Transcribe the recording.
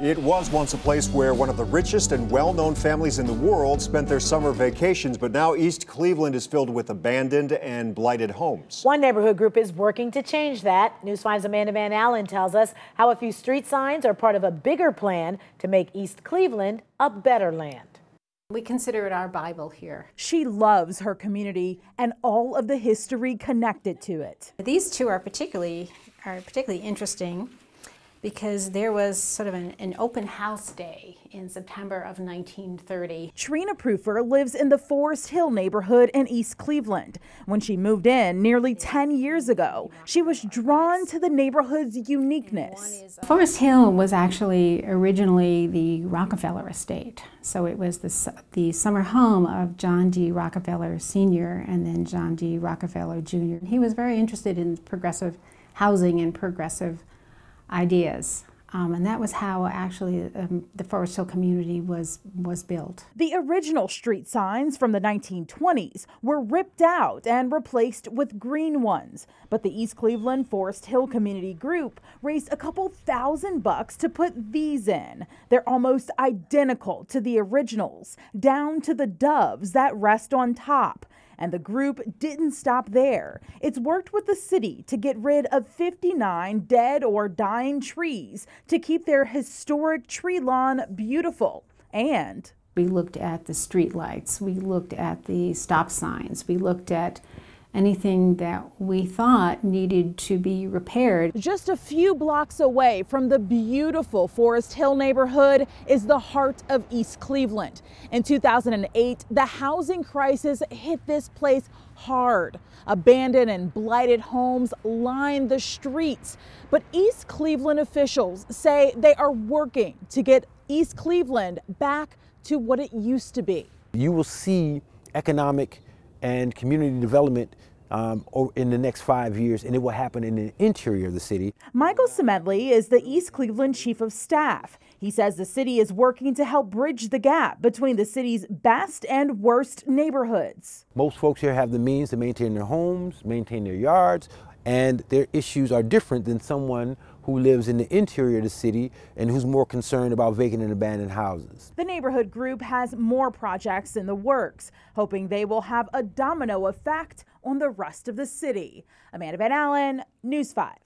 It was once a place where one of the richest and well known families in the world spent their summer vacations, but now East Cleveland is filled with abandoned and blighted homes. One neighborhood group is working to change that. News 5's Amanda Van Allen tells us how a few street signs are part of a bigger plan to make East Cleveland a better land. We consider it our Bible here. She loves her community and all of the history connected to it. These two are particularly are particularly interesting because there was sort of an, an, open house day in September of 1930. Trina Prufer lives in the Forest Hill neighborhood in East Cleveland. When she moved in nearly 10 years ago, she was drawn to the neighborhood's uniqueness. Forest Hill was actually originally the Rockefeller estate. So it was the, the summer home of John D. Rockefeller Sr. and then John D. Rockefeller Jr. He was very interested in progressive housing and progressive ideas. Um, and that was how actually um, the Forest Hill community was, was built. The original street signs from the 1920s were ripped out and replaced with green ones. But the East Cleveland Forest Hill Community Group raised a couple thousand bucks to put these in. They're almost identical to the originals, down to the doves that rest on top. And the group didn't stop there. It's worked with the city to get rid of 59 dead or dying trees to keep their historic tree lawn beautiful. And we looked at the streetlights, we looked at the stop signs, we looked at anything that we thought needed to be repaired. Just a few blocks away from the beautiful Forest Hill neighborhood is the heart of East Cleveland. In 2008, the housing crisis hit this place hard. Abandoned and blighted homes line the streets, but East Cleveland officials say they are working to get East Cleveland back to what it used to be. You will see economic and community development um, in the next five years, and it will happen in the interior of the city. Michael Semedley is the East Cleveland Chief of Staff. He says the city is working to help bridge the gap between the city's best and worst neighborhoods. Most folks here have the means to maintain their homes, maintain their yards, and their issues are different than someone who lives in the interior of the city and who's more concerned about vacant and abandoned houses. The neighborhood group has more projects in the works, hoping they will have a domino effect on the rest of the city. Amanda Van Allen, News 5.